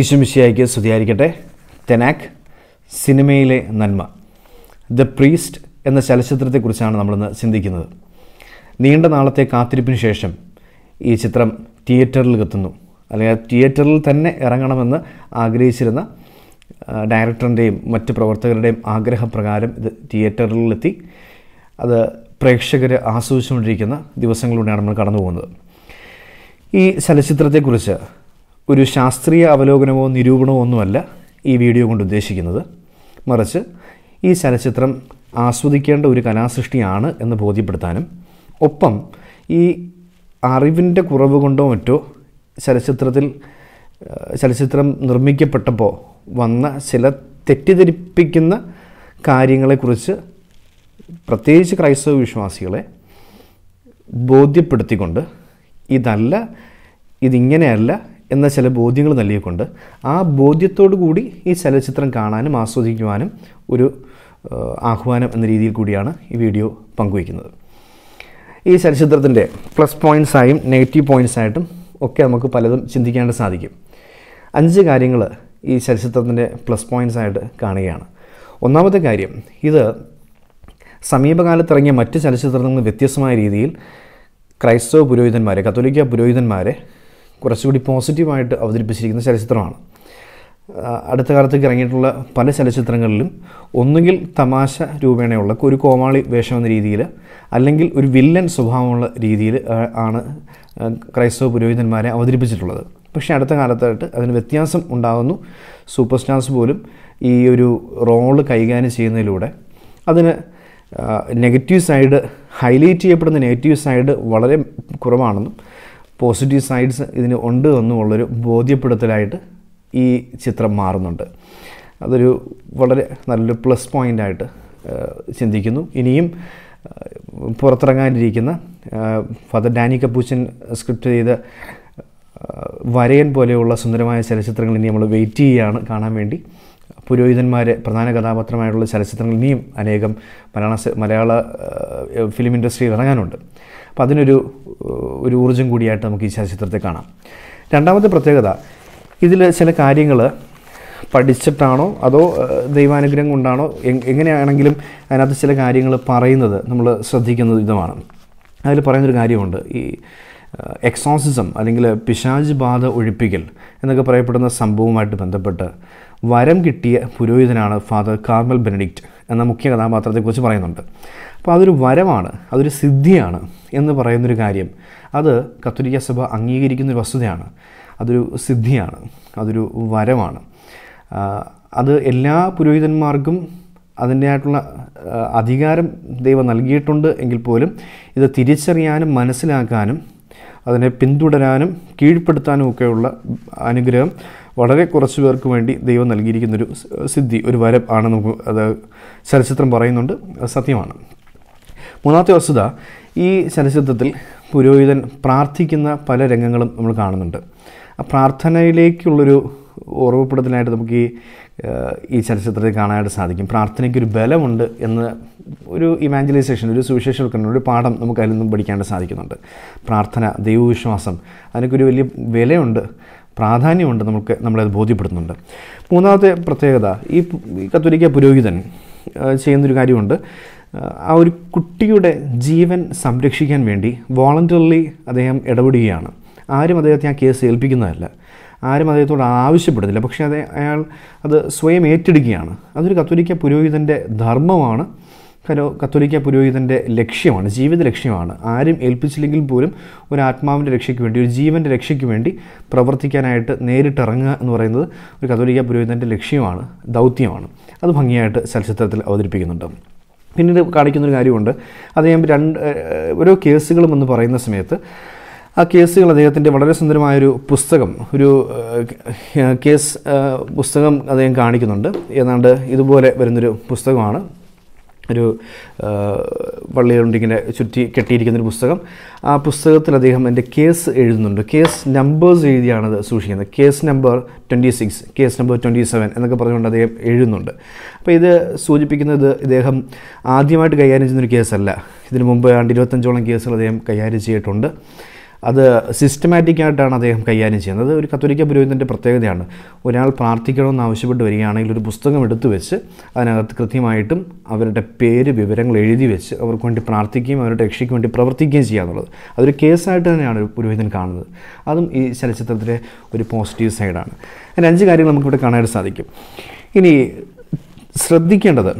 ഈശുമിശിയായിക്ക് സ്തുതിയായിരിക്കട്ടെ തെനാക് സിനിമയിലെ നന്മ ദ പ്രീസ്റ്റ് എന്ന ചലച്ചിത്രത്തെക്കുറിച്ചാണ് നമ്മളിന്ന് ചിന്തിക്കുന്നത് നീണ്ട നാളത്തെ കാത്തിരിപ്പിന് ശേഷം ഈ ചിത്രം തിയേറ്ററിൽ എത്തുന്നു അല്ലെങ്കിൽ തിയേറ്ററിൽ തന്നെ ഇറങ്ങണമെന്ന് ആഗ്രഹിച്ചിരുന്ന ഡയറക്ടറിൻ്റെയും മറ്റ് പ്രവർത്തകരുടെയും ആഗ്രഹപ്രകാരം ഇത് തിയേറ്ററിലെത്തി അത് പ്രേക്ഷകർ ആസ്വദിച്ചുകൊണ്ടിരിക്കുന്ന ദിവസങ്ങളിലൂടെയാണ് നമ്മൾ കടന്നു പോകുന്നത് ഈ ചലച്ചിത്രത്തെക്കുറിച്ച് ഒരു ശാസ്ത്രീയ അവലോകനമോ നിരൂപണമോ ഒന്നുമല്ല ഈ വീഡിയോ കൊണ്ട് ഉദ്ദേശിക്കുന്നത് മറിച്ച് ഈ ചലച്ചിത്രം ആസ്വദിക്കേണ്ട ഒരു കലാസൃഷ്ടിയാണ് എന്ന് ബോധ്യപ്പെടുത്താനും ഒപ്പം ഈ അറിവിൻ്റെ കുറവ് കൊണ്ടോ മറ്റോ ചലച്ചിത്രത്തിൽ ചലച്ചിത്രം നിർമ്മിക്കപ്പെട്ടപ്പോൾ വന്ന ചില തെറ്റിദ്ധരിപ്പിക്കുന്ന കാര്യങ്ങളെക്കുറിച്ച് പ്രത്യേകിച്ച് ക്രൈസ്തവ വിശ്വാസികളെ ബോധ്യപ്പെടുത്തിക്കൊണ്ട് ഇതല്ല ഇതിങ്ങനെയല്ല എന്ന ചില ബോധ്യങ്ങൾ നൽകിക്കൊണ്ട് ആ ബോധ്യത്തോടു കൂടി ഈ ചലച്ചിത്രം കാണാനും ആസ്വദിക്കുവാനും ഒരു ആഹ്വാനം എന്ന രീതിയിൽ കൂടിയാണ് ഈ വീഡിയോ പങ്കുവയ്ക്കുന്നത് ഈ ചലച്ചിത്രത്തിൻ്റെ പ്ലസ് പോയിൻസായും നെഗറ്റീവ് പോയിൻസായിട്ടും ഒക്കെ നമുക്ക് പലതും ചിന്തിക്കാനായിട്ട് സാധിക്കും അഞ്ച് കാര്യങ്ങൾ ഈ ചലച്ചിത്രത്തിൻ്റെ പ്ലസ് പോയിൻസായിട്ട് കാണുകയാണ് ഒന്നാമത്തെ കാര്യം ഇത് സമീപകാലത്തിറങ്ങിയ മറ്റ് ചലച്ചിത്രങ്ങളിൽ വ്യത്യസ്തമായ രീതിയിൽ ക്രൈസ്തവ പുരോഹിതന്മാരെ കത്തോലിക്ക പുരോഹിതന്മാരെ കുറച്ചുകൂടി പോസിറ്റീവായിട്ട് അവതരിപ്പിച്ചിരിക്കുന്ന ചലച്ചിത്രമാണ് അടുത്ത കാലത്തേക്ക് ഇറങ്ങിയിട്ടുള്ള പല ചലച്ചിത്രങ്ങളിലും ഒന്നുകിൽ തമാശ രൂപേണയുള്ള ഒരു കോമാളി വേഷം എന്ന രീതിയിൽ അല്ലെങ്കിൽ ഒരു വില്ലൻ സ്വഭാവമുള്ള രീതിയിൽ ആണ് ക്രൈസ്തവ പുരോഹിതന്മാരെ അവതരിപ്പിച്ചിട്ടുള്ളത് പക്ഷേ അടുത്ത കാലത്തായിട്ട് അതിന് വ്യത്യാസം ഉണ്ടാകുന്നു സൂപ്പർ സ്റ്റാർസ് പോലും ഈ ഒരു റോള് കൈകാര്യം ചെയ്യുന്നതിലൂടെ അതിന് നെഗറ്റീവ് സൈഡ് ഹൈലൈറ്റ് ചെയ്യപ്പെടുന്ന നെഗറ്റീവ് സൈഡ് വളരെ കുറവാണെന്നും പോസിറ്റീവ് സൈഡ്സ് ഇതിന് ഉണ്ട് എന്നുമുള്ളൊരു ബോധ്യപ്പെടുത്തലായിട്ട് ഈ ചിത്രം മാറുന്നുണ്ട് അതൊരു വളരെ നല്ലൊരു പ്ലസ് പോയിൻ്റായിട്ട് ചിന്തിക്കുന്നു ഇനിയും പുറത്തിറങ്ങാനിരിക്കുന്ന ഫാദർ ഡാനി കപ്പൂച്ചൻ സ്ക്രിപ്റ്റ് ചെയ്ത വരയൻ പോലെയുള്ള സുന്ദരമായ ചലച്ചിത്രങ്ങൾ ഇനി നമ്മൾ വെയിറ്റ് ചെയ്യുകയാണ് കാണാൻ വേണ്ടി പുരോഹിതന്മാരെ പ്രധാന കഥാപാത്രമായിട്ടുള്ള ചലച്ചിത്രങ്ങൾ ഇനിയും അനേകം മലയാള മലയാള ഫിലിം ഇൻഡസ്ട്രിയിൽ ഇറങ്ങാനുണ്ട് അപ്പം അതിനൊരു ഒരു ഊർജ്ജം കൂടിയായിട്ട് നമുക്ക് ഈ ചലച്ചിത്രത്തെ കാണാം രണ്ടാമത്തെ പ്രത്യേകത ഇതിൽ ചില കാര്യങ്ങൾ പഠിച്ചിട്ടാണോ അതോ ദൈവാനുഗ്രഹം കൊണ്ടാണോ എങ്ങനെയാണെങ്കിലും അതിനകത്ത് ചില കാര്യങ്ങൾ പറയുന്നത് നമ്മൾ ശ്രദ്ധിക്കുന്ന വിധമാണ് അതിൽ പറയുന്നൊരു കാര്യമുണ്ട് ഈ എക്സോസിസം അല്ലെങ്കിൽ പിശാജ് ബാധ ഒഴിപ്പിക്കൽ എന്നൊക്കെ പറയപ്പെടുന്ന സംഭവവുമായിട്ട് ബന്ധപ്പെട്ട് വരം കിട്ടിയ പുരോഹിതനാണ് ഫാദർ കാർമൽ ബെനഡിക്റ്റ് എന്ന മുഖ്യ കഥാപാത്രത്തെക്കുറിച്ച് പറയുന്നുണ്ട് അപ്പോൾ അതൊരു വരമാണ് അതൊരു സിദ്ധിയാണ് എന്ന് പറയുന്നൊരു കാര്യം അത് കത്തോലിക്ക സഭ അംഗീകരിക്കുന്ന ഒരു വസ്തുതയാണ് അതൊരു സിദ്ധിയാണ് അതൊരു വരമാണ് അത് എല്ലാ പുരോഹിതന്മാർക്കും അതിൻ്റെതായിട്ടുള്ള അധികാരം ദൈവം നൽകിയിട്ടുണ്ട് എങ്കിൽ പോലും ഇത് തിരിച്ചറിയാനും മനസ്സിലാക്കാനും അതിനെ പിന്തുടരാനും കീഴ്പ്പെടുത്താനും ഒക്കെയുള്ള അനുഗ്രഹം വളരെ കുറച്ച് പേർക്ക് വേണ്ടി ദൈവം നൽകിയിരിക്കുന്നൊരു സിദ്ധി ഒരു വരം ആണ് നമുക്ക് അത് ചലച്ചിത്രം പറയുന്നുണ്ട് സത്യമാണ് മൂന്നാമത്തെ വസ്തുത ഈ ചലച്ചിത്രത്തിൽ പുരോഹിതൻ പ്രാർത്ഥിക്കുന്ന പല രംഗങ്ങളും നമ്മൾ കാണുന്നുണ്ട് ആ പ്രാർത്ഥനയിലേക്കുള്ളൊരു ഓർമ്മപ്പെടുത്തലായിട്ട് നമുക്ക് ഈ ഈ ചലച്ചിത്രത്തിൽ കാണാനായിട്ട് സാധിക്കും പ്രാർത്ഥനയ്ക്ക് ഒരു ബലമുണ്ട് എന്ന് ഒരു ഇവാഞ്ചലൈസേഷൻ ഒരു സുവിശേഷവൽക്കരണം ഒരു പാഠം നമുക്ക് അതിൽ നിന്നും പഠിക്കാനായിട്ട് സാധിക്കുന്നുണ്ട് പ്രാർത്ഥന ദൈവവിശ്വാസം അതിനൊക്കെ ഒരു വലിയ വിലയുണ്ട് പ്രാധാന്യമുണ്ട് നമുക്ക് നമ്മളത് ബോധ്യപ്പെടുന്നുണ്ട് മൂന്നാമത്തെ പ്രത്യേകത ഈ കത്തോലിക്ക പുരോഹിതൻ ചെയ്യുന്നൊരു കാര്യമുണ്ട് ആ ഒരു കുട്ടിയുടെ ജീവൻ സംരക്ഷിക്കാൻ വേണ്ടി വോളണ്ടറിലി അദ്ദേഹം ഇടപെടുകയാണ് ആരും അദ്ദേഹത്തെ ആ കേസ് ഏൽപ്പിക്കുന്നതല്ല ആരും അദ്ദേഹത്തോട് ആവശ്യപ്പെടുന്നില്ല പക്ഷേ അത് അയാൾ അത് സ്വയം ഏറ്റെടുക്കുകയാണ് അതൊരു കത്തോലിക്ക പുരോഹിതൻ്റെ ധർമ്മമാണ് ഹലോ കത്തോലിക്ക പുരോഹിതൻ്റെ ലക്ഷ്യമാണ് ജീവിത ലക്ഷ്യമാണ് ആരും ഏൽപ്പിച്ചില്ലെങ്കിൽ പോലും ഒരു ആത്മാവിൻ്റെ രക്ഷയ്ക്ക് വേണ്ടി ഒരു ജീവൻ്റെ രക്ഷയ്ക്ക് വേണ്ടി പ്രവർത്തിക്കാനായിട്ട് നേരിട്ടിറങ്ങുക എന്ന് പറയുന്നത് ഒരു കത്തോലിക്ക പുരോഹിതൻ്റെ ലക്ഷ്യമാണ് ദൗത്യമാണ് അത് ഭംഗിയായിട്ട് ചലച്ചിത്രത്തിൽ അവതരിപ്പിക്കുന്നുണ്ട് പിന്നീട് കാണിക്കുന്നൊരു കാര്യമുണ്ട് അദ്ദേഹം രണ്ട് ഓരോ കേസുകളും എന്ന് പറയുന്ന സമയത്ത് ആ കേസുകൾ അദ്ദേഹത്തിൻ്റെ വളരെ സുന്ദരമായൊരു പുസ്തകം ഒരു കേസ് പുസ്തകം അദ്ദേഹം കാണിക്കുന്നുണ്ട് ഏതാണ്ട് ഇതുപോലെ വരുന്നൊരു പുസ്തകമാണ് ഒരു വള്ളി കൊണ്ട് ഇങ്ങനെ ചുറ്റി കെട്ടിയിരിക്കുന്ന ഒരു പുസ്തകം ആ പുസ്തകത്തിൽ അദ്ദേഹം എൻ്റെ കേസ് എഴുതുന്നുണ്ട് കേസ് നമ്പേഴ്സ് എഴുതിയാണത് സൂക്ഷിക്കുന്നത് case number twenty six case number twenty seven എന്നൊക്കെ പറഞ്ഞുകൊണ്ട് അദ്ദേഹം എഴുതുന്നുണ്ട് അപ്പോൾ ഇത് സൂചിപ്പിക്കുന്നത് ഇദ്ദേഹം ആദ്യമായിട്ട് കൈകാര്യം ചെയ്യുന്നൊരു കേസല്ല ഇതിനു മുമ്പ് ആണ്ട് ഇരുപത്തഞ്ചോളം കേസുകൾ അദ്ദേഹം കൈകാര്യം ചെയ്തിട്ടുണ്ട് അത് സിസ്റ്റമാറ്റിക് ആയിട്ടാണ് അദ്ദേഹം കൈകാര്യം ചെയ്യുന്നത് ഒരു കത്തോലിക്ക പുരോഹിതൻ്റെ പ്രത്യേകതയാണ് ഒരാൾ പ്രാർത്ഥിക്കണമെന്ന് ആവശ്യപ്പെട്ട് വരികയാണെങ്കിൽ ഒരു പുസ്തകം എടുത്തു വെച്ച് അതിനകത്ത് കൃത്യമായിട്ടും അവരുടെ പേര് വിവരങ്ങൾ എഴുതി വെച്ച് അവർക്ക് വേണ്ടി പ്രാർത്ഥിക്കുകയും അവരുടെ രക്ഷയ്ക്ക് വേണ്ടി പ്രവർത്തിക്കുകയും ചെയ്യാന്നുള്ളത് അതൊരു കേസായിട്ട് തന്നെയാണ് ഒരു പുരോഹിതൻ കാണുന്നത് അതും ഈ ചലച്ചിത്രത്തിലെ ഒരു പോസിറ്റീവ് സൈഡാണ് അതിന് അഞ്ച് കാര്യങ്ങൾ നമുക്കിവിടെ കാണാൻ സാധിക്കും ഇനി ശ്രദ്ധിക്കേണ്ടത്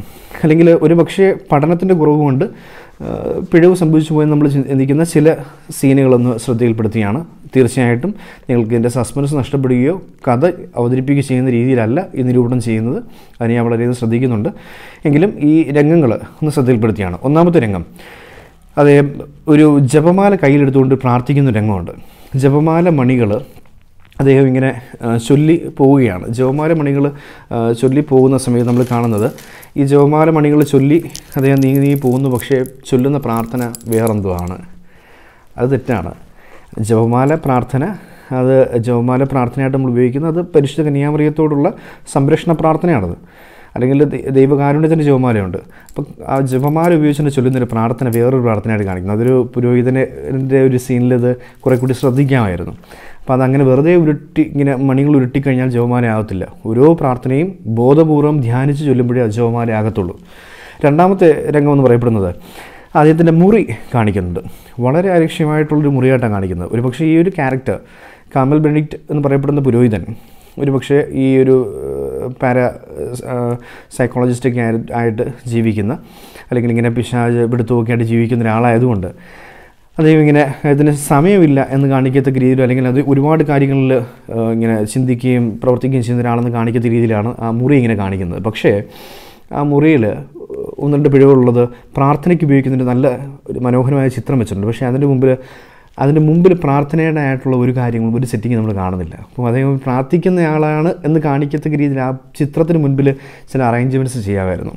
അല്ലെങ്കിൽ ഒരു പക്ഷേ പഠനത്തിൻ്റെ കുറവ് കൊണ്ട് പിഴവ് സംഭവിച്ചു പോയി നമ്മൾ ചിന്തിക്കുന്ന ചില സീനുകളൊന്ന് ശ്രദ്ധയിൽപ്പെടുത്തിയാണ് തീർച്ചയായിട്ടും നിങ്ങൾക്ക് ഇതിൻ്റെ സസ്പെൻസ് നഷ്ടപ്പെടുകയോ കഥ അവതരിപ്പിക്കുകയോ ചെയ്യുന്ന രീതിയിലല്ല ഈ നിരൂപണം ചെയ്യുന്നത് അതിന് ഞാൻ വളരെയധികം ശ്രദ്ധിക്കുന്നുണ്ട് എങ്കിലും ഈ രംഗങ്ങൾ ഒന്ന് ശ്രദ്ധയിൽപ്പെടുത്തിയാണ് ഒന്നാമത്തെ രംഗം അതേ ഒരു ജപമാല കയ്യിലെടുത്തുകൊണ്ട് പ്രാർത്ഥിക്കുന്ന രംഗമുണ്ട് ജപമാല മണികൾ അദ്ദേഹം ഇങ്ങനെ ചൊല്ലി പോവുകയാണ് ജവമാല മണികൾ ചൊല്ലി പോകുന്ന സമയത്ത് നമ്മൾ കാണുന്നത് ഈ ജവമാല മണികൾ ചൊല്ലി അദ്ദേഹം നീങ്ങി നീങ്ങി പോകുന്നു പക്ഷേ ചൊല്ലുന്ന പ്രാർത്ഥന വേറെന്തോ അത് തെറ്റാണ് ജവമാല പ്രാർത്ഥന അത് ജവമാല പ്രാർത്ഥനയായിട്ട് നമ്മൾ ഉപയോഗിക്കുന്നത് അത് പരിശുദ്ധ കന്യാമറിയത്തോടുള്ള സംരക്ഷണ പ്രാർത്ഥനയാണത് അല്ലെങ്കിൽ ദൈവകാരുണ്യത്തിൻ്റെ ജപമാലയുണ്ട് അപ്പം ആ ജപമാല ഉപയോഗിച്ചുകൊണ്ട് ചൊല്ലുന്നൊരു പ്രാർത്ഥന വേറൊരു പ്രാർത്ഥനയായിട്ട് കാണിക്കുന്നത് അതൊരു പുരോഹിതനെ ഒരു സീനിൽ ഇത് കുറേ കൂടി ശ്രദ്ധിക്കാമായിരുന്നു അപ്പോൾ അതങ്ങനെ വെറുതെ ഉരുട്ടി ഇങ്ങനെ മണികൾ ഉരുട്ടിക്കഴിഞ്ഞാൽ ജവമാനെ ആകത്തില്ല ഓരോ പ്രാർത്ഥനയും ബോധപൂർവ്വം ധ്യാനിച്ച് ചൊല്ലുമ്പോഴേ ജവമാനെ ആകത്തുള്ളൂ രണ്ടാമത്തെ രംഗം എന്ന് പറയപ്പെടുന്നത് അദ്ദേഹത്തിൻ്റെ മുറി കാണിക്കുന്നുണ്ട് വളരെ അലക്ഷ്യമായിട്ടുള്ളൊരു മുറിയായിട്ടാണ് കാണിക്കുന്നത് ഒരു പക്ഷേ ഈ ഒരു ക്യാരക്ടർ കാമൽ ബെനിക്റ്റ് എന്ന് പറയപ്പെടുന്ന പുരോഹിതൻ ഒരു പക്ഷേ ഈ ഒരു പാര സൈക്കോളജിസ്റ്റൊക്കെ ആയിട്ട് ജീവിക്കുന്ന അല്ലെങ്കിൽ ഇങ്ങനെ പിശാജ് പിടുത്തമൊക്കെ ആയിട്ട് ജീവിക്കുന്ന ഒരാളായതുകൊണ്ട് അദ്ദേഹം ഇങ്ങനെ ഇതിന് സമയമില്ല എന്ന് കാണിക്കത്തക്ക രീതിയിലോ അല്ലെങ്കിൽ അത് ഒരുപാട് കാര്യങ്ങളിൽ ഇങ്ങനെ ചിന്തിക്കുകയും പ്രവർത്തിക്കുകയും ചെയ്യുന്ന ഒരാളെന്ന് കാണിക്കത്ത രീതിയിലാണ് ആ മുറി ഇങ്ങനെ കാണിക്കുന്നത് പക്ഷേ ആ മുറിയിൽ ഒന്ന് രണ്ട് പിഴവുള്ളത് പ്രാർത്ഥനയ്ക്ക് ഉപയോഗിക്കുന്നൊരു നല്ല ഒരു മനോഹരമായ ചിത്രം വെച്ചിട്ടുണ്ട് പക്ഷേ അതിൻ്റെ മുമ്പിൽ അതിൻ്റെ മുമ്പിൽ പ്രാർത്ഥനയുടെ ആയിട്ടുള്ള ഒരു കാര്യങ്ങളും ഒരു സെറ്റിങ് നമ്മൾ കാണുന്നില്ല അപ്പോൾ അദ്ദേഹം പ്രാർത്ഥിക്കുന്നയാളാണ് എന്ന് കാണിക്കത്തക്ക രീതിയിൽ ആ ചിത്രത്തിന് മുൻപിൽ ചില അറേഞ്ച്മെൻറ്റ്സ് ചെയ്യാമായിരുന്നു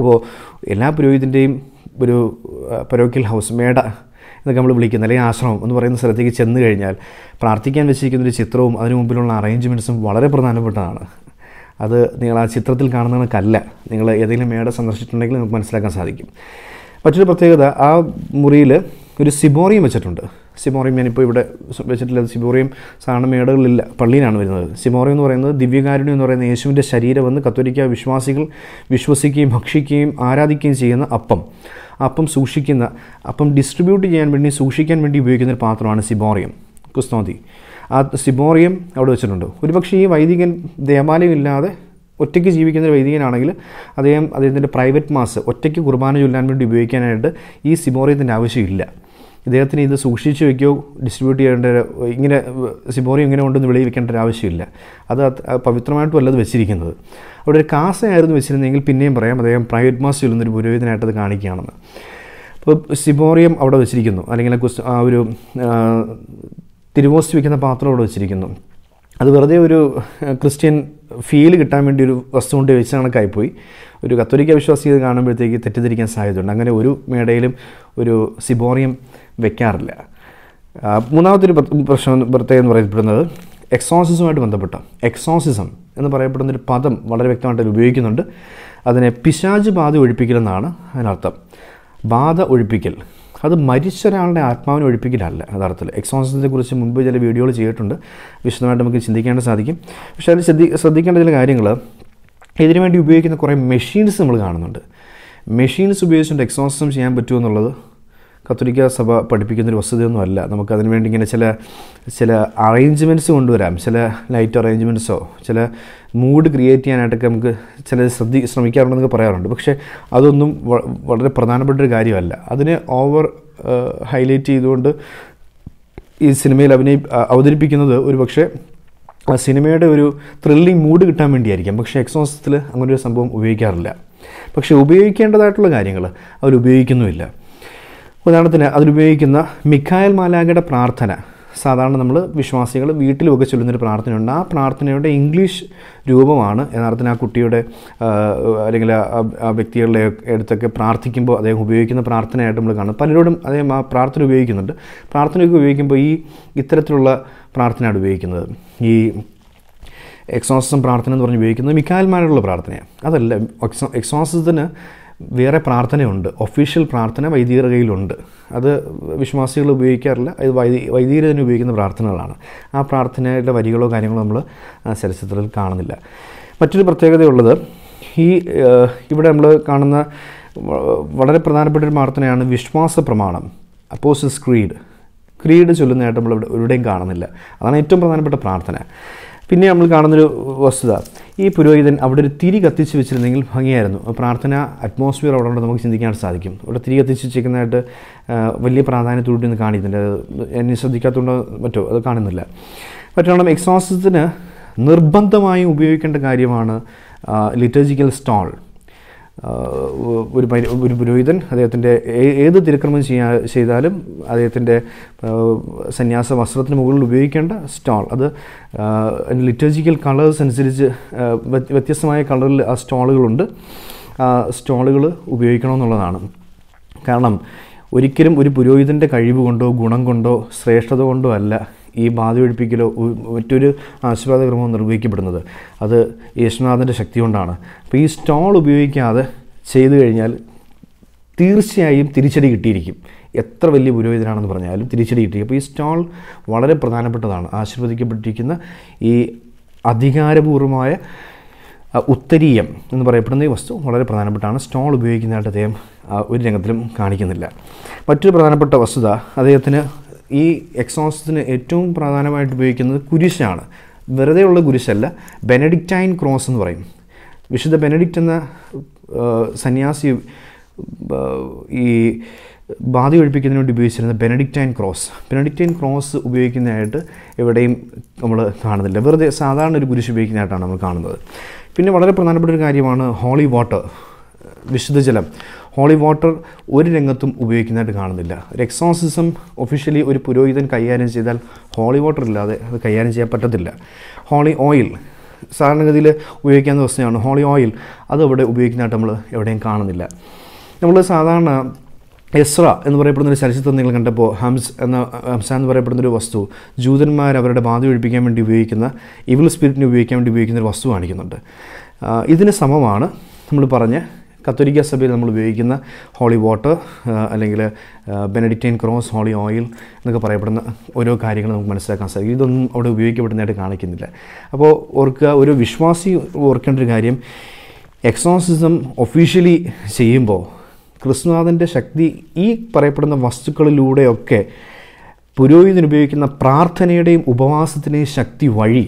അപ്പോൾ എല്ലാ പുരോഹിതൻ്റെയും ഒരു പരോക്കിൽ ഹൗസ് മേട എന്നൊക്കെ നമ്മൾ വിളിക്കുന്ന അല്ലെങ്കിൽ ആശ്രമം എന്ന് പറയുന്ന സ്ഥലത്തേക്ക് ചെന്ന് കഴിഞ്ഞാൽ പ്രാർത്ഥിക്കാൻ വെച്ചിരിക്കുന്ന ഒരു ചിത്രവും അതിനു മുമ്പിലുള്ള അറേഞ്ച്മെൻറ്റ്സും വളരെ പ്രധാനപ്പെട്ടതാണ് അത് നിങ്ങൾ ആ ചിത്രത്തിൽ കാണുന്ന കണക്കല്ല നിങ്ങൾ ഏതെങ്കിലും മേട സന്ദർശിച്ചിട്ടുണ്ടെങ്കിൽ നിങ്ങൾക്ക് മനസ്സിലാക്കാൻ സാധിക്കും മറ്റൊരു പ്രത്യേകത ആ മുറിയിൽ ഒരു സിബോറിയം വെച്ചിട്ടുണ്ട് സിമോറിയം ഞാനിപ്പോൾ ഇവിടെ വെച്ചിട്ടില്ല സിമോറിയം സാധാരണ മേടുകളില്ല പള്ളിയിലാണ് വരുന്നത് സിമോറിയം എന്ന് പറയുന്നത് ദിവ്യകാരുണ്യം എന്ന് പറയുന്ന യേശുവിൻ്റെ എന്ന് കത്തോലിക്ക വിശ്വാസികൾ വിശ്വസിക്കുകയും ഭക്ഷിക്കുകയും ആരാധിക്കുകയും ചെയ്യുന്ന അപ്പം അപ്പം സൂക്ഷിക്കുന്ന അപ്പം ഡിസ്ട്രിബ്യൂട്ട് ചെയ്യാൻ വേണ്ടി സൂക്ഷിക്കാൻ വേണ്ടി ഉപയോഗിക്കുന്ന ഒരു പാത്രമാണ് സിമോറിയം കുസ്തോതി ആ സിമോറിയം അവിടെ വെച്ചിട്ടുണ്ട് ഒരുപക്ഷെ ഈ വൈദികൻ ദേവാലയം ഇല്ലാതെ ഒറ്റയ്ക്ക് ജീവിക്കുന്ന ഒരു വൈദികനാണെങ്കിൽ അദ്ദേഹം അദ്ദേഹത്തിൻ്റെ പ്രൈവറ്റ് മാസ് ഒറ്റയ്ക്ക് കുർബാന ചൊല്ലാൻ വേണ്ടി ഉപയോഗിക്കാനായിട്ട് ഈ സിമോറിയത്തിൻ്റെ ആവശ്യമില്ല ഇദ്ദേഹത്തിന് ഇത് സൂക്ഷിച്ച് വയ്ക്കുകയോ ഡിസ്ട്രിബ്യൂട്ട് ചെയ്യേണ്ട ഇങ്ങനെ സിബോറിയം ഇങ്ങനെ കൊണ്ടൊന്ന് വെളിയിൽ വെക്കേണ്ട ഒരു ആവശ്യമില്ല അത് പവിത്രമായിട്ടും അല്ലത് വെച്ചിരിക്കുന്നത് അവിടെ ഒരു കാസയായിരുന്നു വെച്ചിരുന്നെങ്കിൽ പിന്നെയും പറയാം അദ്ദേഹം പ്രൈവറ്റ് മാസ്റ്ററിൽ നിന്നൊരു പുരോഹിതനായിട്ടത് കാണിക്കുകയാണെന്ന് അപ്പോൾ സിബോറിയം അവിടെ വെച്ചിരിക്കുന്നു അല്ലെങ്കിൽ ആ ഒരു തിരുവോസ്തി വയ്ക്കുന്ന പാത്രം അവിടെ വെച്ചിരിക്കുന്നു അത് വെറുതെ ഒരു ക്രിസ്ത്യൻ ഫീൽ കിട്ടാൻ വേണ്ടി ഒരു വസ്തു കൊണ്ട് വെച്ച കണക്കായിപ്പോയി ഒരു കത്തോലിക്ക വിശ്വാസി ഇത് കാണുമ്പോഴത്തേക്ക് തെറ്റിദ്ധരിക്കാൻ സാധ്യതയുണ്ട് അങ്ങനെ ഒരു മേടയിലും ഒരു സിബോറിയം വെക്കാറില്ല മൂന്നാമത്തെ ഒരു പ്രശ്നം പ്രത്യേകം എന്ന് പറയപ്പെടുന്നത് എക്സോസിസുമായിട്ട് ബന്ധപ്പെട്ട എക്സോസിസം എന്ന് പറയപ്പെടുന്ന ഒരു പദം വളരെ വ്യക്തമായിട്ട് ഉപയോഗിക്കുന്നുണ്ട് അതിനെ പിശാജ് ബാധ ഒഴിപ്പിക്കൽ എന്നാണ് അതിനർത്ഥം ബാധ ഒഴിപ്പിക്കൽ അത് മരിച്ച ഒരാളുടെ ആത്മാവിനെ ഒഴിപ്പിക്കലല്ല യഥാർത്ഥത്തിൽ കുറിച്ച് മുൻപ് ചില വീഡിയോകൾ ചെയ്തിട്ടുണ്ട് വിശദമായിട്ട് നമുക്ക് ചിന്തിക്കേണ്ട സാധിക്കും പക്ഷേ അതിൽ ശ്രദ്ധി ശ്രദ്ധിക്കേണ്ട ചില കാര്യങ്ങൾ ഇതിനുവേണ്ടി ഉപയോഗിക്കുന്ന കുറേ മെഷീൻസ് നമ്മൾ കാണുന്നുണ്ട് മെഷീൻസ് ഉപയോഗിച്ചുകൊണ്ട് എക്സോസിസം ചെയ്യാൻ പറ്റുമോ എന്നുള്ളത് കത്തോലിക്ക സഭ പഠിപ്പിക്കുന്നൊരു വസ്തുതയൊന്നുമല്ല നമുക്കതിന് വേണ്ടി ഇങ്ങനെ ചില ചില അറേഞ്ച്മെൻറ്റ്സ് കൊണ്ടുവരാം ചില ലൈറ്റ് അറേഞ്ച്മെൻറ്റ്സോ ചില മൂഡ് ക്രിയേറ്റ് ചെയ്യാനായിട്ടൊക്കെ നമുക്ക് ചില ശ്രദ്ധി ശ്രമിക്കാറുണ്ടെന്നൊക്കെ പറയാറുണ്ട് പക്ഷേ അതൊന്നും വളരെ ഒരു കാര്യമല്ല അതിനെ ഓവർ ഹൈലൈറ്റ് ചെയ്തുകൊണ്ട് ഈ സിനിമയിൽ അഭിനയി അവതരിപ്പിക്കുന്നത് ഒരു പക്ഷേ ആ സിനിമയുടെ ഒരു ത്രില്ലിംഗ് മൂഡ് കിട്ടാൻ വേണ്ടിയായിരിക്കാം പക്ഷേ എക്സോസത്തിൽ അങ്ങനൊരു സംഭവം ഉപയോഗിക്കാറില്ല പക്ഷേ ഉപയോഗിക്കേണ്ടതായിട്ടുള്ള കാര്യങ്ങൾ അവർ ഉപയോഗിക്കുന്നുമില്ല ഉദാഹരണത്തിന് അതിലുപയോഗിക്കുന്ന മിഖായൽ മാലാഗയുടെ പ്രാർത്ഥന സാധാരണ നമ്മൾ വിശ്വാസികൾ വീട്ടിലുമൊക്കെ ചൊല്ലുന്നൊരു പ്രാർത്ഥനയുണ്ട് ആ പ്രാർത്ഥനയുടെ ഇംഗ്ലീഷ് രൂപമാണ് യഥാർത്ഥത്തിൽ ആ കുട്ടിയുടെ അല്ലെങ്കിൽ ആ വ്യക്തികളുടെ അടുത്തൊക്കെ പ്രാർത്ഥിക്കുമ്പോൾ അദ്ദേഹം ഉപയോഗിക്കുന്ന പ്രാർത്ഥനയായിട്ട് നമ്മൾ കാണും പലരോടും അദ്ദേഹം ആ പ്രാർത്ഥന ഉപയോഗിക്കുന്നുണ്ട് പ്രാർത്ഥനയൊക്കെ ഉപയോഗിക്കുമ്പോൾ ഈ ഇത്തരത്തിലുള്ള പ്രാർത്ഥനയാണ് ഉപയോഗിക്കുന്നത് ഈ എക്സോസിസം പ്രാർത്ഥന എന്ന് പറഞ്ഞ് ഉപയോഗിക്കുന്നത് മിക്കാൽമാരുള്ള പ്രാർത്ഥനയാണ് അതല്ല എക്സോ എക്സോസിസത്തിന് വേറെ പ്രാർത്ഥനയുണ്ട് ഒഫീഷ്യൽ പ്രാർത്ഥന വൈദികരുടെ കയ്യിലുണ്ട് അത് വിശ്വാസികൾ ഉപയോഗിക്കാറില്ല അത് വൈദി വൈദികർ തന്നെ ഉപയോഗിക്കുന്ന പ്രാർത്ഥനകളാണ് ആ പ്രാർത്ഥനയുടെ വരികളോ കാര്യങ്ങളോ നമ്മൾ ചലച്ചിത്രത്തിൽ കാണുന്നില്ല മറ്റൊരു പ്രത്യേകതയുള്ളത് ഈ ഇവിടെ നമ്മൾ കാണുന്ന വളരെ പ്രധാനപ്പെട്ട ഒരു പ്രാർത്ഥനയാണ് വിശ്വാസ പ്രമാണം അപ്പോസിസ് ക്രീഡ് ക്രീഡ് ചൊല്ലുന്നതായിട്ട് നമ്മൾ ഇവിടെ എവിടെയും കാണുന്നില്ല അതാണ് ഏറ്റവും പ്രധാനപ്പെട്ട പ്രാർത്ഥന പിന്നെ നമ്മൾ കാണുന്നൊരു വസ്തുത ഈ പുരോഹിതൻ അവിടെ ഒരു തിരി കത്തിച്ച് വെച്ചിരുന്നെങ്കിൽ ഭംഗിയായിരുന്നു പ്രാർത്ഥന അറ്റ്മോസ്ഫിയർ അവിടെ ഉണ്ട് നമുക്ക് ചിന്തിക്കാൻ സാധിക്കും അവിടെ തിരി കത്തിച്ച് വെച്ചിരിക്കുന്നതായിട്ട് വലിയ ഒന്ന് കാണിക്കുന്നില്ല എന്നെ ശ്രദ്ധിക്കാത്തതുകൊണ്ടോ മറ്റോ അത് കാണുന്നില്ല മറ്റൊന്നും എക്സോസത്തിന് നിർബന്ധമായും ഉപയോഗിക്കേണ്ട കാര്യമാണ് ലിറ്റർജിക്കൽ സ്റ്റോൾ ഒരു ഒരു പുരോഹിതൻ അദ്ദേഹത്തിൻ്റെ ഏത് തിരുക്രമം ചെയ്യാ ചെയ്താലും അദ്ദേഹത്തിൻ്റെ സന്യാസ വസ്ത്രത്തിന് മുകളിൽ ഉപയോഗിക്കേണ്ട സ്റ്റോൾ അത് ലിറ്റർജിക്കൽ കളേഴ്സ് അനുസരിച്ച് വ്യത്യസ്തമായ കളറിൽ ആ സ്റ്റോളുകളുണ്ട് ആ സ്റ്റോളുകൾ ഉപയോഗിക്കണമെന്നുള്ളതാണ് കാരണം ഒരിക്കലും ഒരു പുരോഹിതൻ്റെ കഴിവ് കൊണ്ടോ ഗുണം കൊണ്ടോ ശ്രേഷ്ഠത കൊണ്ടോ അല്ല ഈ ബാധ ഒഴിപ്പിക്കലോ മറ്റൊരു ആശീർവാദകർമ്മം നിർവഹിക്കപ്പെടുന്നത് അത് യേശുനാഥൻ്റെ ശക്തി കൊണ്ടാണ് അപ്പോൾ ഈ സ്റ്റോൾ ഉപയോഗിക്കാതെ ചെയ്തു കഴിഞ്ഞാൽ തീർച്ചയായും തിരിച്ചടി കിട്ടിയിരിക്കും എത്ര വലിയ പുരോഹിതനാണെന്ന് പറഞ്ഞാലും തിരിച്ചടി കിട്ടി അപ്പോൾ ഈ സ്റ്റോൾ വളരെ പ്രധാനപ്പെട്ടതാണ് ആശീർവദിക്കപ്പെട്ടിരിക്കുന്ന ഈ അധികാരപൂർവമായ ഉത്തരീയം എന്ന് പറയപ്പെടുന്ന ഈ വസ്തു വളരെ പ്രധാനപ്പെട്ടാണ് സ്റ്റോൾ ഉപയോഗിക്കുന്നതായിട്ട് അദ്ദേഹം ഒരു രംഗത്തിലും കാണിക്കുന്നില്ല മറ്റൊരു പ്രധാനപ്പെട്ട വസ്തുത അദ്ദേഹത്തിന് ഈ എക്സോസത്തിന് ഏറ്റവും പ്രധാനമായിട്ട് ഉപയോഗിക്കുന്നത് കുരിശാണ് വെറുതെയുള്ള കുരിശല്ല ബെനഡിക്റ്റൈൻ ക്രോസ് എന്ന് പറയും വിശുദ്ധ ബെനഡിക്റ്റ് എന്ന സന്യാസി ഈ ബാധ ഒഴിപ്പിക്കുന്നതിന് വേണ്ടി ഉപയോഗിച്ചിരുന്ന ബെനഡിക്റ്റൈൻ ക്രോസ് ബെനഡിക്റ്റൈൻ ക്രോസ് ഉപയോഗിക്കുന്നതായിട്ട് എവിടെയും നമ്മൾ കാണുന്നില്ല വെറുതെ സാധാരണ ഒരു കുരിശ് ഉപയോഗിക്കുന്നതായിട്ടാണ് നമ്മൾ കാണുന്നത് പിന്നെ വളരെ പ്രധാനപ്പെട്ട ഒരു കാര്യമാണ് ഹോളി വാട്ടർ വിശുദ്ധജലം ഹോളി വാട്ടർ ഒരു രംഗത്തും ഉപയോഗിക്കുന്നതായിട്ട് കാണുന്നില്ല ഒരു എക്സോസിസം ഒഫീഷ്യലി ഒരു പുരോഹിതൻ കൈകാര്യം ചെയ്താൽ ഹോളി വാട്ടർ ഇല്ലാതെ അത് കൈകാര്യം ചെയ്യാൻ പറ്റത്തില്ല ഹോളി ഓയിൽ സാധാരണഗതിയിൽ ഉപയോഗിക്കാവുന്ന വസ്തുതയാണ് ഹോളി ഓയിൽ അത് ഇവിടെ ഉപയോഗിക്കുന്നതായിട്ട് നമ്മൾ എവിടെയും കാണുന്നില്ല നമ്മൾ സാധാരണ എസ്ര എന്ന് പറയപ്പെടുന്ന ഒരു ചലച്ചിത്രം നിങ്ങൾ കണ്ടപ്പോൾ ഹംസ് എന്ന ഹംസ എന്ന് പറയപ്പെടുന്ന ഒരു വസ്തു ജൂതന്മാർ അവരുടെ ബാധ ഒഴിപ്പിക്കാൻ വേണ്ടി ഉപയോഗിക്കുന്ന ഇവിൾ സ്പിരിറ്റിനെ ഉപയോഗിക്കാൻ വേണ്ടി ഉപയോഗിക്കുന്ന ഒരു വസ്തു കാണിക്കുന്നുണ്ട് ഇതിന് സമമാണ് നമ്മൾ പറഞ്ഞ കത്തോലിക്ക സഭയിൽ നമ്മൾ ഉപയോഗിക്കുന്ന ഹോളി വാട്ടർ അല്ലെങ്കിൽ ബെനഡിറ്റൈൻ ക്രോസ് ഹോളി ഓയിൽ എന്നൊക്കെ പറയപ്പെടുന്ന ഓരോ കാര്യങ്ങൾ നമുക്ക് മനസ്സിലാക്കാൻ സാധിക്കും ഇതൊന്നും അവിടെ ഉപയോഗിക്കപ്പെടുന്നതായിട്ട് കാണിക്കുന്നില്ല അപ്പോൾ ഓർക്കുക ഒരു വിശ്വാസി ഓർക്കേണ്ട ഒരു കാര്യം എക്സോസിസം ഒഫീഷ്യലി ചെയ്യുമ്പോൾ ക്രിസ്തുനാഥൻ്റെ ശക്തി ഈ പറയപ്പെടുന്ന വസ്തുക്കളിലൂടെയൊക്കെ പുരോഹിതനുപയോഗിക്കുന്ന പ്രാർത്ഥനയുടെയും ഉപവാസത്തിൻ്റെയും ശക്തി വഴി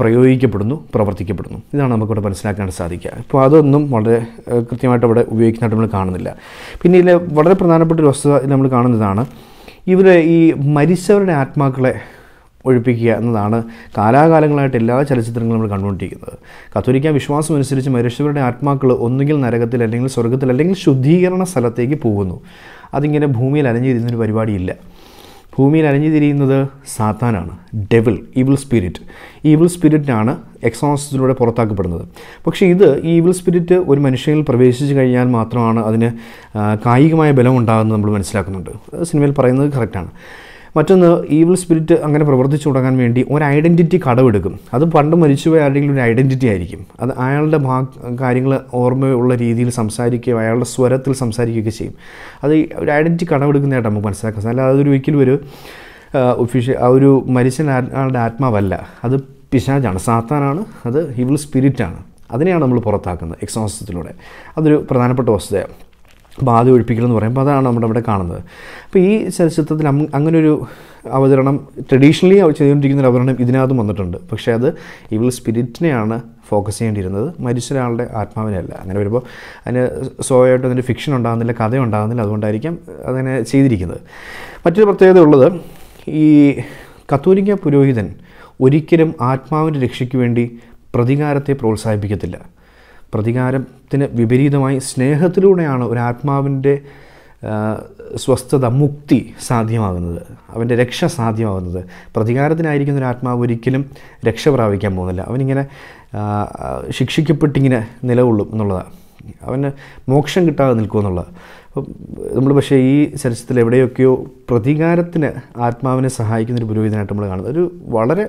പ്രയോഗിക്കപ്പെടുന്നു പ്രവർത്തിക്കപ്പെടുന്നു ഇതാണ് നമുക്കിവിടെ മനസ്സിലാക്കാൻ സാധിക്കുക അപ്പോൾ അതൊന്നും വളരെ കൃത്യമായിട്ട് ഇവിടെ ഉപയോഗിക്കുന്നതായിട്ട് നമ്മൾ കാണുന്നില്ല പിന്നെ ഇതിലെ വളരെ പ്രധാനപ്പെട്ട ഒരു വസ്തുത നമ്മൾ കാണുന്നതാണ് ഇവർ ഈ മരിച്ചവരുടെ ആത്മാക്കളെ ഒഴിപ്പിക്കുക എന്നതാണ് കാലാകാലങ്ങളായിട്ട് എല്ലാ ചലച്ചിത്രങ്ങളും നമ്മൾ കണ്ടുകൊണ്ടിരിക്കുന്നത് കത്തോലിക്ക വിശ്വാസം അനുസരിച്ച് മരിച്ചവരുടെ ആത്മാക്കൾ ഒന്നുകിൽ നരകത്തിൽ അല്ലെങ്കിൽ സ്വർഗത്തിൽ അല്ലെങ്കിൽ ശുദ്ധീകരണ സ്ഥലത്തേക്ക് പോകുന്നു അതിങ്ങനെ ഭൂമിയിൽ അലഞ്ഞിരുന്നൊരു പരിപാടിയില്ല ഭൂമിയിൽ അലഞ്ഞു തിരിയുന്നത് സാത്താനാണ് ഡെവിൾ ഈവിൾ സ്പിരിറ്റ് ഈവിൾ സ്പിരിറ്റാണ് എക്സോസിലൂടെ പുറത്താക്കപ്പെടുന്നത് പക്ഷേ ഇത് ഈവിൾ സ്പിരിറ്റ് ഒരു മനുഷ്യനിൽ പ്രവേശിച്ചു കഴിഞ്ഞാൽ മാത്രമാണ് അതിന് കായികമായ ബലം ഉണ്ടാകുന്നത് നമ്മൾ മനസ്സിലാക്കുന്നുണ്ട് സിനിമയിൽ പറയുന്നത് കറക്റ്റാണ് മറ്റൊന്ന് ഈവൽ സ്പിരിറ്റ് അങ്ങനെ പ്രവർത്തിച്ചു തുടങ്ങാൻ വേണ്ടി ഒരു ഐഡൻറ്റിറ്റി കടമെടുക്കും അത് പണ്ട് മരിച്ചുപോയ ആരുടെങ്കിലും ഒരു ഐഡൻറ്റിറ്റി ആയിരിക്കും അത് അയാളുടെ ഭാ കാര്യങ്ങൾ ഓർമ്മയുള്ള രീതിയിൽ സംസാരിക്കുകയോ അയാളുടെ സ്വരത്തിൽ സംസാരിക്കുകയൊക്കെ ചെയ്യും അത് ഒരു ഐഡൻറ്റിറ്റി കടമെടുക്കുന്നതായിട്ട് നമുക്ക് മനസ്സിലാക്കാം അല്ലാതെ അതൊരു ഒരിക്കലും ഒരു ഒഫീഷ്യൽ ആ ഒരു മരിച്ച ആളുടെ ആത്മാവല്ല അത് പിശാജാണ് സാത്താനാണ് അത് ഹിവിൾ സ്പിരിറ്റാണ് അതിനെയാണ് നമ്മൾ പുറത്താക്കുന്നത് എക്സോസത്തിലൂടെ അതൊരു പ്രധാനപ്പെട്ട വസ്തുതയാണ് ബാധ ഒഴിപ്പിക്കലെന്ന് എന്ന് പറയുമ്പോൾ അതാണ് നമ്മുടെ ഇവിടെ കാണുന്നത് അപ്പോൾ ഈ ചലച്ചിത്രത്തിൽ അങ്ങനൊരു അവതരണം ട്രഡീഷണലി ചെയ്തുകൊണ്ടിരിക്കുന്ന ഒരു അവതരണം ഇതിനകത്തും വന്നിട്ടുണ്ട് പക്ഷേ അത് ഇവൾ സ്പിരിറ്റിനെയാണ് ഫോക്കസ് ചെയ്യേണ്ടിയിരുന്നത് മരിച്ച ഒരാളുടെ ആത്മാവിനെയല്ല അങ്ങനെ വരുമ്പോൾ അതിന് സ്വയമായിട്ട് അതിൻ്റെ ഫിക്ഷൻ ഉണ്ടാകുന്നില്ല കഥ ഉണ്ടാകുന്നില്ല അതുകൊണ്ടായിരിക്കാം അതിനെ ചെയ്തിരിക്കുന്നത് മറ്റൊരു പ്രത്യേകത ഉള്ളത് ഈ കത്തോലിക്ക പുരോഹിതൻ ഒരിക്കലും ആത്മാവിൻ്റെ രക്ഷയ്ക്ക് വേണ്ടി പ്രതികാരത്തെ പ്രോത്സാഹിപ്പിക്കത്തില്ല പ്രതികാരത്തിന് വിപരീതമായി സ്നേഹത്തിലൂടെയാണ് ഒരു ആത്മാവിൻ്റെ സ്വസ്ഥത മുക്തി സാധ്യമാകുന്നത് അവൻ്റെ രക്ഷ സാധ്യമാകുന്നത് പ്രതികാരത്തിനായിരിക്കുന്ന ഒരു ആത്മാവ് ഒരിക്കലും രക്ഷ പ്രാപിക്കാൻ പോകുന്നില്ല അവനിങ്ങനെ ശിക്ഷിക്കപ്പെട്ടിങ്ങനെ നിലകൊള്ളും എന്നുള്ളതാണ് അവന് മോക്ഷം കിട്ടാതെ നിൽക്കുമെന്നുള്ളത് അപ്പം നമ്മൾ പക്ഷേ ഈ ചരിത്രത്തിൽ എവിടെയൊക്കെയോ പ്രതികാരത്തിന് ആത്മാവിനെ സഹായിക്കുന്ന ഒരു പുരോഹിതനായിട്ട് നമ്മൾ കാണുന്നത് ഒരു വളരെ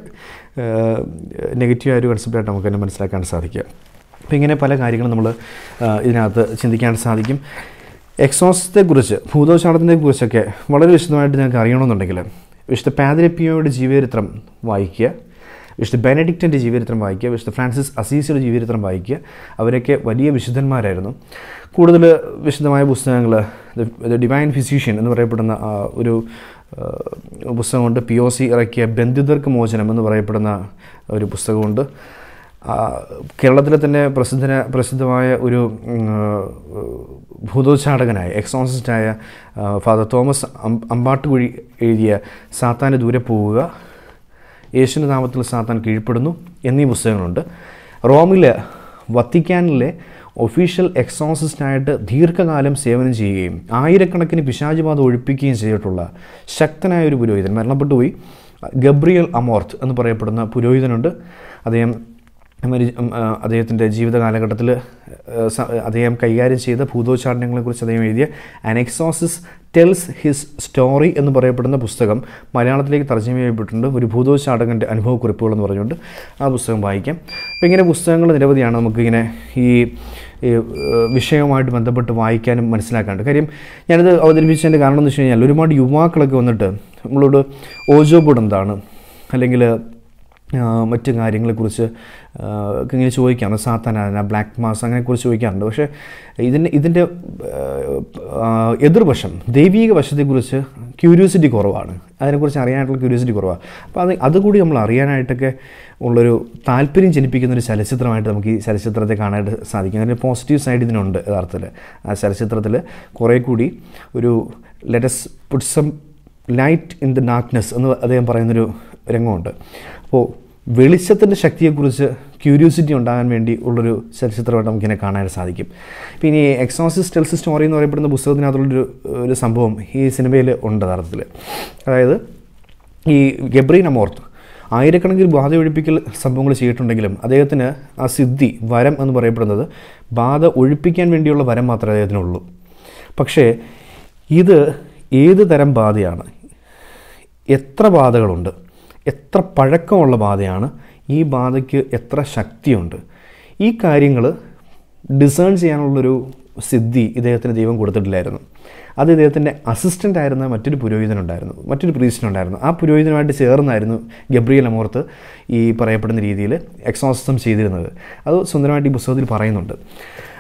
നെഗറ്റീവായ ഒരു കൺസെപ്റ്റായിട്ട് നമുക്ക് തന്നെ മനസ്സിലാക്കാൻ സാധിക്കുക അപ്പോൾ ഇങ്ങനെ പല കാര്യങ്ങളും നമ്മൾ ഇതിനകത്ത് ചിന്തിക്കാനായിട്ട് സാധിക്കും എക്സോസത്തെക്കുറിച്ച് ഭൂതോശാടത്തിനെക്കുറിച്ചൊക്കെ വളരെ വിശദമായിട്ട് നിങ്ങൾക്ക് അറിയണമെന്നുണ്ടെങ്കിൽ വിശുദ്ധ പാതിരപ്പിയോയുടെ ജീവചരിത്രം വായിക്കുക വിശുദ്ധ ബെനഡിക്റ്റിൻ്റെ ജീവചരിത്രം വായിക്കുക വിശുദ്ധ ഫ്രാൻസിസ് അസീസിയുടെ ജീവചരിത്രം വായിക്കുക അവരൊക്കെ വലിയ വിശുദ്ധന്മാരായിരുന്നു കൂടുതൽ വിശദമായ പുസ്തകങ്ങൾ ദ ഡിവൈൻ ഫിസീഷ്യൻ എന്ന് പറയപ്പെടുന്ന ഒരു പുസ്തകമുണ്ട് പി ഒ സി ഇറക്കിയ ബന്ധിതർക്ക് മോചനം എന്ന് പറയപ്പെടുന്ന ഒരു പുസ്തകമുണ്ട് കേരളത്തിലെ തന്നെ പ്രസിദ്ധന പ്രസിദ്ധമായ ഒരു ഭൂതോച്ചാടകനായ എക്സോസിസ്റ്റായ ഫാദർ തോമസ് അമ്പാട്ടുകുഴി എഴുതിയ സാത്താൻ്റെ ദൂരെ പോവുക യേശുവിൻ്റെ നാമത്തിൽ സാത്താൻ കീഴ്പ്പെടുന്നു എന്നീ പുസ്തകങ്ങളുണ്ട് റോമിലെ വത്തിക്കാനിലെ ഒഫീഷ്യൽ എക്സോസിസ്റ്റായിട്ട് ദീർഘകാലം സേവനം ചെയ്യുകയും ആയിരക്കണക്കിന് പിശാചുബാധ ഒഴിപ്പിക്കുകയും ചെയ്തിട്ടുള്ള ശക്തനായ ഒരു പുരോഹിതൻ മരണപ്പെട്ടുപോയി ഗബ്രിയൽ അമോർത്ത് എന്ന് പറയപ്പെടുന്ന പുരോഹിതനുണ്ട് അദ്ദേഹം മരി അദ്ദേഹത്തിൻ്റെ ജീവിത കാലഘട്ടത്തിൽ അദ്ദേഹം കൈകാര്യം ചെയ്ത ഭൂതോച്ചാരണങ്ങളെക്കുറിച്ച് അദ്ദേഹം എഴുതിയ അനെക്സോസിസ് ടെൽസ് ഹിസ് സ്റ്റോറി എന്ന് പറയപ്പെടുന്ന പുസ്തകം മലയാളത്തിലേക്ക് തർജ്ജമ ചെയ്യപ്പെട്ടിട്ടുണ്ട് ഒരു ഭൂതോച്ചാടകൻ്റെ അനുഭവക്കുറിപ്പുകൾ എന്ന് പറഞ്ഞുകൊണ്ട് ആ പുസ്തകം വായിക്കാം അപ്പോൾ ഇങ്ങനെ പുസ്തകങ്ങൾ നിരവധിയാണ് നമുക്കിങ്ങനെ ഈ വിഷയവുമായിട്ട് ബന്ധപ്പെട്ട് വായിക്കാനും മനസ്സിലാക്കാനുണ്ട് കാര്യം ഞാനിത് അവതരിപ്പിച്ചതിൻ്റെ കാരണം എന്ന് വെച്ച് കഴിഞ്ഞാൽ ഒരുപാട് യുവാക്കളൊക്കെ വന്നിട്ട് നമ്മളോട് ഓജോബോർഡ് എന്താണ് അല്ലെങ്കിൽ മറ്റു കാര്യങ്ങളെക്കുറിച്ച് ഇങ്ങനെ ചോദിക്കാറുണ്ട് സാത്താനാരാധന ബ്ലാക്ക് മാസ് അങ്ങനെക്കുറിച്ച് ചോദിക്കാറുണ്ട് പക്ഷേ ഇതിൻ്റെ ഇതിൻ്റെ എതിർവശം ദൈവീക വശത്തെക്കുറിച്ച് ക്യൂരിയോസിറ്റി കുറവാണ് അതിനെക്കുറിച്ച് അറിയാനായിട്ടുള്ള ക്യൂരിയോസിറ്റി കുറവാണ് അപ്പോൾ അത് അതുകൂടി നമ്മൾ അറിയാനായിട്ടൊക്കെ ഉള്ളൊരു താല്പര്യം ജനിപ്പിക്കുന്ന ഒരു ചലച്ചിത്രമായിട്ട് നമുക്ക് ഈ ചലച്ചിത്രത്തെ കാണാനായിട്ട് സാധിക്കും അതിൻ്റെ പോസിറ്റീവ് സൈഡ് ഇതിനുണ്ട് യഥാർത്ഥത്തിൽ ആ ചലച്ചിത്രത്തിൽ കുറേ കൂടി ഒരു let's put some light in the darkness എന്ന് അദ്ദേഹം പറയുന്നൊരു രംഗമുണ്ട് അപ്പോൾ വെളിച്ചത്തിൻ്റെ ശക്തിയെക്കുറിച്ച് ക്യൂരിയോസിറ്റി ഉണ്ടാകാൻ വേണ്ടി ഉള്ളൊരു ചലച്ചിത്രമായിട്ട് നമുക്കിങ്ങനെ കാണാൻ സാധിക്കും പിന്നെ ഈ എക്സോസിസ് ടെൽസ് സ്റ്റോറി എന്ന് പറയപ്പെടുന്ന പുസ്തകത്തിനകത്തുള്ളൊരു ഒരു സംഭവം ഈ സിനിമയിൽ ഉണ്ട് യഥാർത്ഥത്തിൽ അതായത് ഈ ഗബ്രീൻ അമോർത്ത് ആയിരക്കണക്കിന് ബാധ ഒഴിപ്പിക്കൽ സംഭവങ്ങൾ ചെയ്തിട്ടുണ്ടെങ്കിലും അദ്ദേഹത്തിന് ആ സിദ്ധി വരം എന്ന് പറയപ്പെടുന്നത് ബാധ ഒഴിപ്പിക്കാൻ വേണ്ടിയുള്ള വരം മാത്രമേ അദ്ദേഹത്തിനുള്ളൂ പക്ഷേ ഇത് ഏത് തരം ബാധയാണ് എത്ര ബാധകളുണ്ട് എത്ര പഴക്കമുള്ള ബാധയാണ് ഈ ബാധയ്ക്ക് എത്ര ശക്തിയുണ്ട് ഈ കാര്യങ്ങൾ ഡിസേൺ ചെയ്യാനുള്ളൊരു സിദ്ധി ഇദ്ദേഹത്തിന് ദൈവം കൊടുത്തിട്ടില്ലായിരുന്നു അത് ഇദ്ദേഹത്തിൻ്റെ അസിസ്റ്റൻ്റ് ആയിരുന്ന മറ്റൊരു പുരോഹിതനുണ്ടായിരുന്നു മറ്റൊരു പ്രീസ്റ്റനുണ്ടായിരുന്നു ആ പുരോഹിതനുമായിട്ട് ചേർന്നായിരുന്നു ഗബ്രിയൽ അമോർത്ത് ഈ പറയപ്പെടുന്ന രീതിയിൽ എക്സോസിസം ചെയ്തിരുന്നത് അത് സുന്ദരമായിട്ട് ഈ പുസ്തകത്തിൽ പറയുന്നുണ്ട്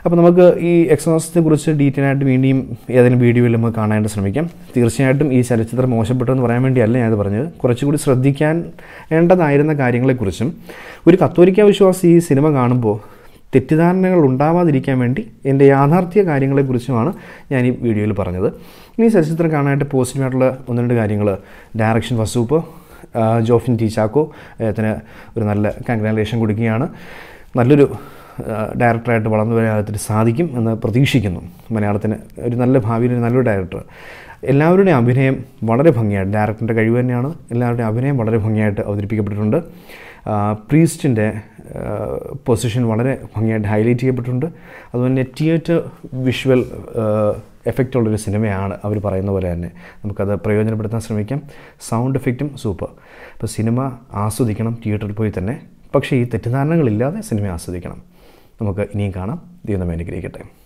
അപ്പോൾ നമുക്ക് ഈ എക്സോസിനെ കുറിച്ച് ഡീറ്റെയിൽ ആയിട്ട് വീണ്ടും ഏതെങ്കിലും വീഡിയോയിൽ നമുക്ക് കാണാനായിട്ട് ശ്രമിക്കാം തീർച്ചയായിട്ടും ഈ ചലച്ചിത്രം മോശപ്പെട്ടു എന്ന് പറയാൻ വേണ്ടിയല്ല ഞാനത് പറഞ്ഞത് കുറച്ചുകൂടി ശ്രദ്ധിക്കാൻ വേണ്ടതായിരുന്ന കാര്യങ്ങളെക്കുറിച്ചും ഒരു കത്തോലിക്ക വിശ്വാസി ഈ സിനിമ കാണുമ്പോൾ തെറ്റിദ്ധാരണകൾ ഉണ്ടാവാതിരിക്കാൻ വേണ്ടി എൻ്റെ യാഥാർത്ഥ്യ കാര്യങ്ങളെക്കുറിച്ചുമാണ് ഞാൻ ഈ വീഡിയോയിൽ പറഞ്ഞത് ഇനി ചലച്ചിത്രം കാണാനായിട്ട് പോസിറ്റീവായിട്ടുള്ള ഒന്ന് രണ്ട് കാര്യങ്ങൾ ഡയറക്ഷൻ വസൂപ്പ് ജോഫിൻ ടീച്ചാക്കോ അദ്ദേഹത്തിന് ഒരു നല്ല കൺഗ്രാലേഷൻ കൊടുക്കുകയാണ് നല്ലൊരു ഡയറക്ടറായിട്ട് വളർന്നു വരാനത്തിന് സാധിക്കും എന്ന് പ്രതീക്ഷിക്കുന്നു മലയാളത്തിന് ഒരു നല്ല ഭാവിയിൽ ഒരു നല്ലൊരു ഡയറക്ടർ എല്ലാവരുടെയും അഭിനയം വളരെ ഭംഗിയായിട്ട് ഡയറക്ടറിൻ്റെ കഴിവ് തന്നെയാണ് എല്ലാവരുടെയും അഭിനയം വളരെ ഭംഗിയായിട്ട് അവതരിപ്പിക്കപ്പെട്ടിട്ടുണ്ട് പ്രീസ്റ്റിൻ്റെ പൊസിഷൻ വളരെ ഭംഗിയായിട്ട് ഹൈലൈറ്റ് ചെയ്യപ്പെട്ടിട്ടുണ്ട് അതുപോലെ തന്നെ തിയേറ്റർ വിഷ്വൽ എഫക്റ്റ് ഉള്ളൊരു സിനിമയാണ് അവർ പറയുന്ന പോലെ തന്നെ നമുക്കത് പ്രയോജനപ്പെടുത്താൻ ശ്രമിക്കാം സൗണ്ട് എഫക്റ്റും സൂപ്പർ അപ്പോൾ സിനിമ ആസ്വദിക്കണം തിയേറ്ററിൽ പോയി തന്നെ പക്ഷേ ഈ തെറ്റിദ്ധാരണകളില്ലാതെ സിനിമ ആസ്വദിക്കണം നമുക്ക് ഇനിയും കാണാം ദൈവം നമ്മെ അനുഗ്രഹിക്കട്ടെ